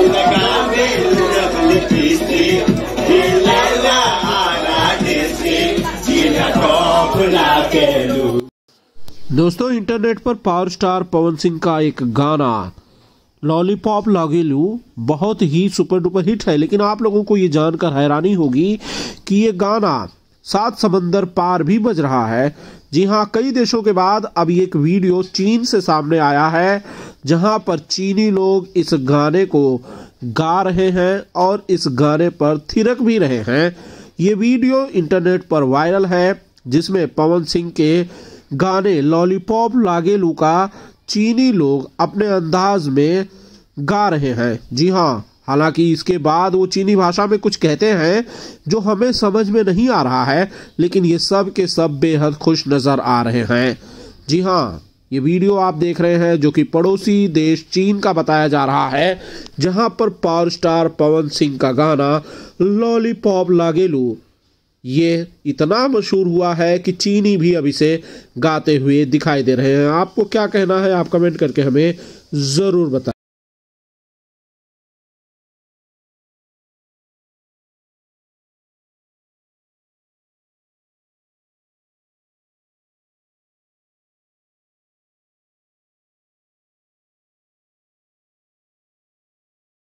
दोस्तों इंटरनेट पर power star पवन सिंह का एक गाना लॉलीपॉप लागे लू बहुत ही सुपर डुपर हिट है लेकिन आप लोगों को ये जानकर हैरानी होगी कि ये गाना सात समंदर पार भी बज रहा है जी हाँ कई देशों के बाद अब ये एक वीडियो चीन से सामने आया है जहां पर चीनी लोग इस गाने को गा रहे हैं और इस गाने पर थिरक भी रहे हैं ये वीडियो इंटरनेट पर वायरल है जिसमें पवन सिंह के गाने लॉलीपॉप लागे का चीनी लोग अपने अंदाज में गा रहे हैं जी हाँ हालांकि इसके बाद वो चीनी भाषा में कुछ कहते हैं जो हमें समझ में नहीं आ रहा है लेकिन ये सब के सब बेहद खुश नज़र आ रहे हैं जी हाँ ये वीडियो आप देख रहे हैं जो कि पड़ोसी देश चीन का बताया जा रहा है जहां पर पावर स्टार पवन सिंह का गाना लॉलीपॉप लागेलू ये इतना मशहूर हुआ है कि चीनी भी अब इसे गाते हुए दिखाई दे रहे हैं आपको क्या कहना है आप कमेंट करके हमें ज़रूर बताएं